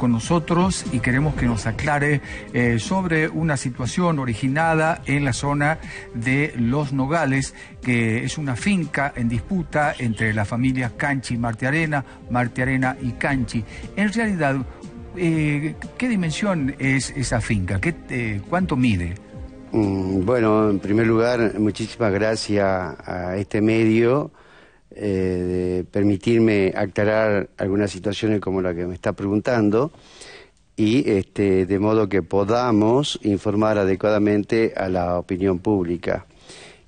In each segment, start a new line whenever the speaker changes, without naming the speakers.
con nosotros y queremos que nos aclare eh, sobre una situación originada en la zona de Los Nogales, que es una finca en disputa entre las familias Canchi y Marte Arena, Marte Arena y Canchi. En realidad, eh, ¿qué dimensión es esa finca? ¿Qué, eh, ¿Cuánto mide? Mm, bueno, en primer lugar, muchísimas gracias a este medio eh, de permitirme aclarar algunas situaciones como la que me está preguntando y este, de modo que podamos informar adecuadamente a la opinión pública.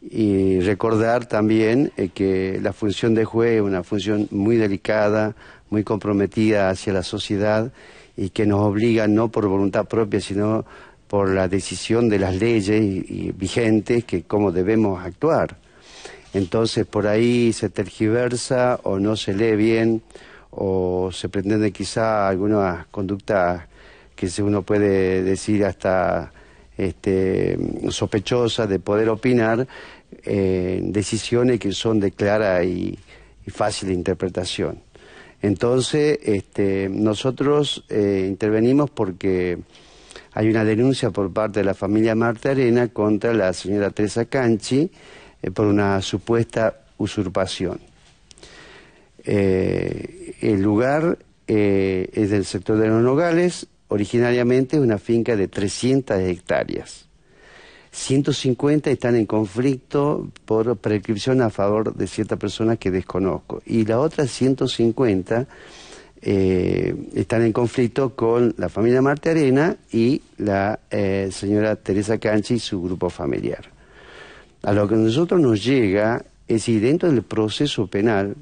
Y recordar también eh, que la función de juez es una función muy delicada, muy comprometida hacia la sociedad y que nos obliga no por voluntad propia, sino por la decisión de las leyes vigentes que cómo debemos actuar. Entonces por ahí se tergiversa o no se lee bien o se pretende quizá alguna conducta que uno puede decir hasta este, sospechosa de poder opinar, en eh, decisiones que son de clara y, fácil interpretación. Entonces, este, nosotros eh, intervenimos porque hay una denuncia por parte de la familia Marta Arena contra la señora Teresa Canchi, eh, por una supuesta usurpación. Eh, el lugar eh, es del sector de los Nogales, originariamente es una finca de 300 hectáreas. 150 están en conflicto por prescripción a favor de cierta persona que desconozco. Y las otras 150 están en conflicto con la familia Marte Arena y la señora Teresa Canchi y su grupo familiar. A lo que a nosotros nos llega es si dentro del proceso penal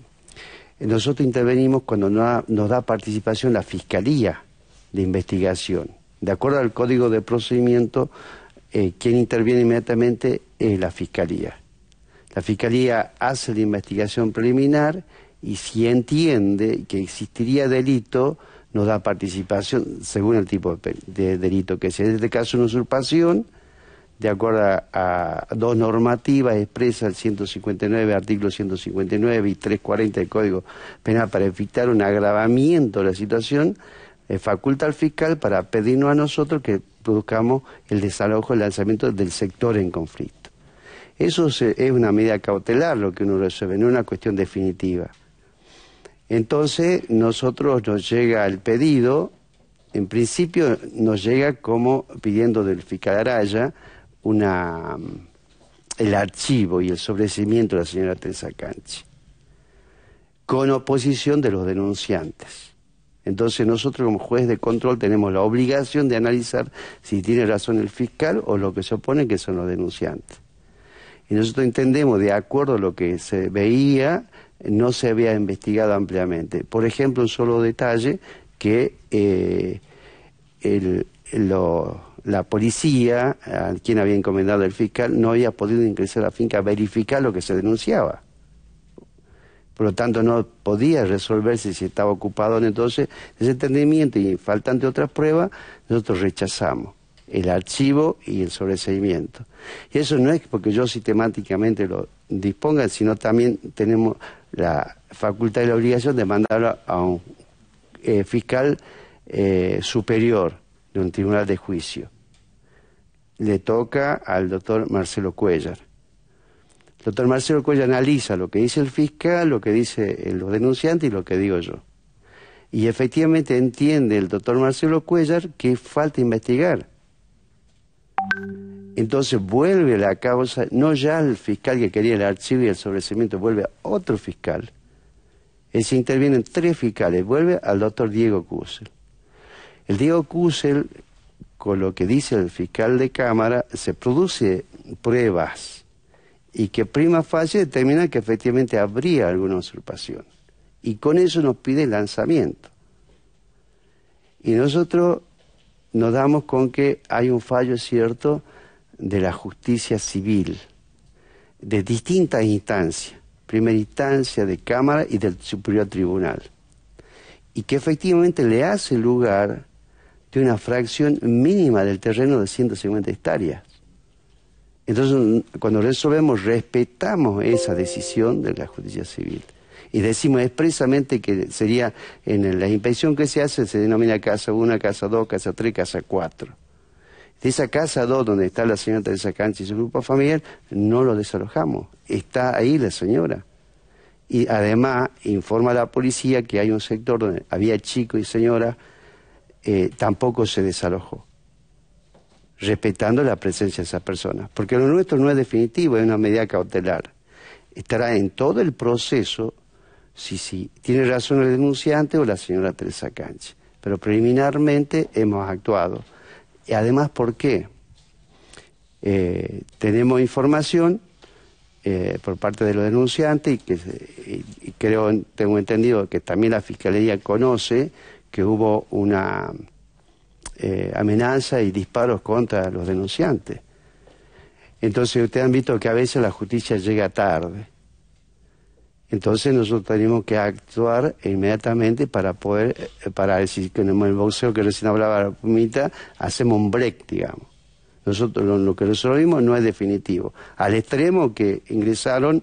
nosotros intervenimos cuando nos da, participación la Fiscalía de Investigación. De acuerdo al Código de Procedimiento, eh, quien interviene inmediatamente es la Fiscalía. La Fiscalía hace la investigación preliminar y si entiende que existiría delito, nos da participación según el tipo de delito que sea. En este caso, una usurpación, de acuerdo a, dos normativas expresas, el 159, artículo 159 y 340 del Código Penal, para evitar un agravamiento de la situación, eh, faculta al fiscal para pedirnos a nosotros que produzcamos el desalojo, el lanzamiento del sector en conflicto. Eso es una medida cautelar lo que uno resuelve, no es una cuestión definitiva. Entonces, nosotros nos llega el pedido, en principio nos llega como pidiendo del fiscal Araya, una, el archivo y el sobrecimiento de la señora Teresa Canchi, con oposición de los denunciantes. Entonces nosotros como juez de control tenemos la obligación de analizar si tiene razón el fiscal o lo que se opone que son los denunciantes. Y nosotros entendemos, de acuerdo a lo que se veía, no se había investigado ampliamente. Por ejemplo, un solo detalle que eh, lo, la policía, a quien había encomendado el fiscal, no había podido ingresar a la finca a verificar lo que se denunciaba. Por lo tanto, no podía resolverse si estaba ocupado o Entonces, ese entendimiento y faltante otras pruebas, nosotros rechazamos el archivo y el sobreseimiento. Y eso no es porque yo sistemáticamente lo disponga, sino también tenemos la facultad y la obligación de mandarlo a un eh, fiscal eh, superior de un tribunal de juicio. Le toca al doctor Marcelo Cuellar. El doctor Marcelo Cuellar analiza lo que dice el fiscal, lo que dice los denunciantes y lo que digo yo. Y efectivamente entiende el doctor Marcelo Cuellar que falta investigar. Entonces vuelve la causa, no ya el fiscal que quería el archivo y el sobrecimiento, vuelve a otro fiscal. se intervienen tres fiscales, vuelve al doctor Diego Cusel. El Diego Kusel, con lo que dice el fiscal de Cámara, se produce pruebas y que prima facie determina que efectivamente habría alguna usurpación. Y con eso nos pide el lanzamiento. Y nosotros nos damos con que hay un fallo cierto de la justicia civil, de distintas instancias, primera instancia de Cámara y del Superior Tribunal, y que efectivamente le hace lugar de una fracción mínima del terreno de 150 hectáreas. Entonces, cuando resolvemos, respetamos esa decisión de la justicia civil. Y decimos expresamente que sería, en la inspección que se hace, se denomina casa 1, casa 2, casa 3, casa 4. De esa casa 2 donde está la señora Teresa Cancha y su grupo familiar, no lo desalojamos. Está ahí la señora. Y además informa a la policía que hay un sector donde había chicos y señoras eh, tampoco se desalojó, respetando la presencia de esas personas. Porque lo nuestro no es definitivo, es una medida cautelar. Estará en todo el proceso si, si tiene razón el denunciante o la señora Teresa Canche. Pero preliminarmente hemos actuado. Y además, ¿por qué? Eh, tenemos información eh, por parte de los denunciantes y que y creo, tengo entendido que también la Fiscalía conoce que hubo una eh, amenaza y disparos contra los denunciantes. Entonces ustedes han visto que a veces la justicia llega tarde. Entonces nosotros tenemos que actuar inmediatamente para poder, eh, para decir que en el boxeo que recién hablaba la pumita, hacemos un break, digamos. Nosotros lo, lo que resolvimos no es definitivo. Al extremo que ingresaron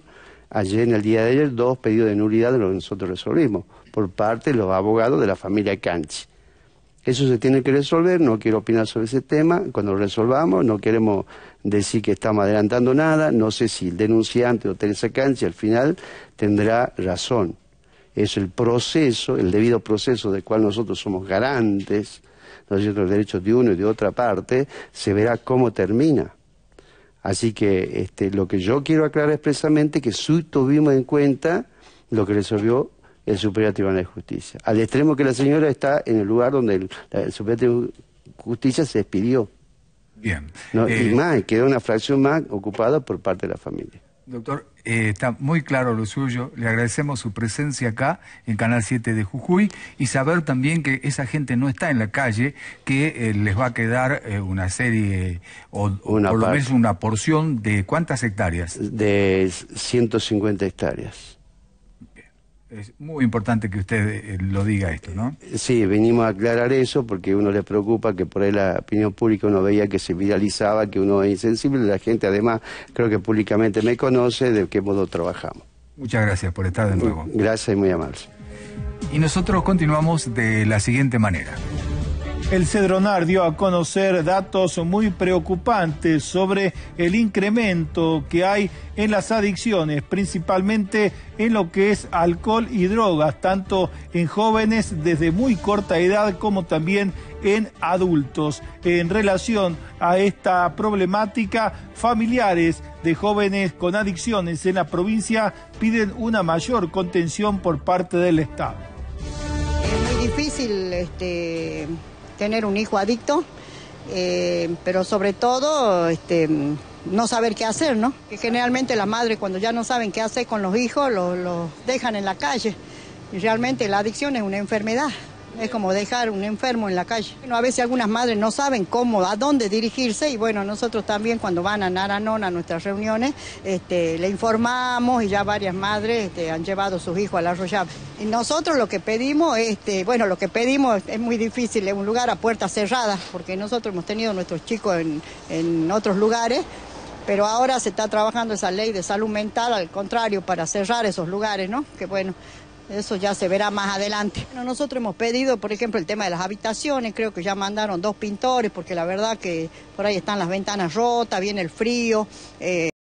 ayer en el día de ayer dos pedidos de nulidad de lo que nosotros resolvimos por parte de los abogados de la familia Canchi. Eso se tiene que resolver, no quiero opinar sobre ese tema, cuando lo resolvamos no queremos decir que estamos adelantando nada, no sé si el denunciante o Teresa Canchi al final tendrá razón. Es el proceso, el debido proceso del cual nosotros somos garantes, ¿no los derechos de uno y de otra parte, se verá cómo termina. Así que este, lo que yo quiero aclarar expresamente es que si tuvimos en cuenta lo que resolvió el Superior Tribunal de Justicia. Al extremo que la señora está en el lugar donde el, Superior Tribunal de Justicia se despidió. Bien. y eh, más, quedó una fracción más ocupada por parte de la familia. Doctor, eh, está muy claro lo suyo. Le agradecemos su presencia acá en Canal 7 de Jujuy y saber también que esa gente no está en la calle, que eh, les va a quedar una serie o, una por lo menos una porción de cuántas hectáreas. De 150 hectáreas. Es muy importante que usted eh, lo diga esto, ¿no? Eh, sí, venimos a aclarar eso porque uno le preocupa que por ahí la opinión pública uno veía que se viralizaba, que uno es insensible. La gente además creo que públicamente me conoce de qué modo trabajamos. Muchas gracias por estar de nuevo. Gracias y muy amable. Y nosotros continuamos de la siguiente manera. El Cedronar dio a conocer datos muy preocupantes sobre el incremento que hay en las adicciones, principalmente en lo que es alcohol y drogas, tanto en jóvenes desde muy corta edad como también en adultos. En relación a esta problemática, familiares de jóvenes con adicciones en la provincia piden una mayor contención por parte del Estado. Es muy difícil este tener un hijo adicto, eh, pero sobre todo este, no saber qué hacer, ¿no? Que generalmente las madres cuando ya no saben qué hacer con los hijos los dejan en la calle. Y realmente la adicción es una enfermedad. Es como dejar un enfermo en la calle. no a veces algunas madres no saben cómo, a dónde dirigirse y bueno, nosotros también cuando van a Naranón a nuestras reuniones, este, le informamos y ya varias madres este, han llevado sus hijos la Royal. Y nosotros lo que pedimos, este, bueno, lo que pedimos es muy difícil, es un lugar a puertas cerradas, porque nosotros hemos tenido nuestros chicos en, en otros lugares, pero ahora se está trabajando esa ley de salud mental, al contrario, para cerrar esos lugares, ¿no? Que bueno, eso ya se verá más adelante. nosotros hemos pedido, por ejemplo, el tema de las habitaciones. Creo que ya mandaron dos pintores porque la verdad que por ahí están las ventanas rotas, viene el frío. Eh,